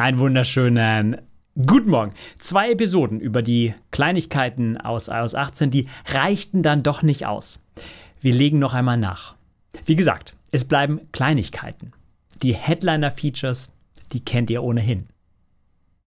Ein wunderschönen Guten Morgen. Zwei Episoden über die Kleinigkeiten aus iOS 18, die reichten dann doch nicht aus. Wir legen noch einmal nach. Wie gesagt, es bleiben Kleinigkeiten. Die Headliner-Features, die kennt ihr ohnehin.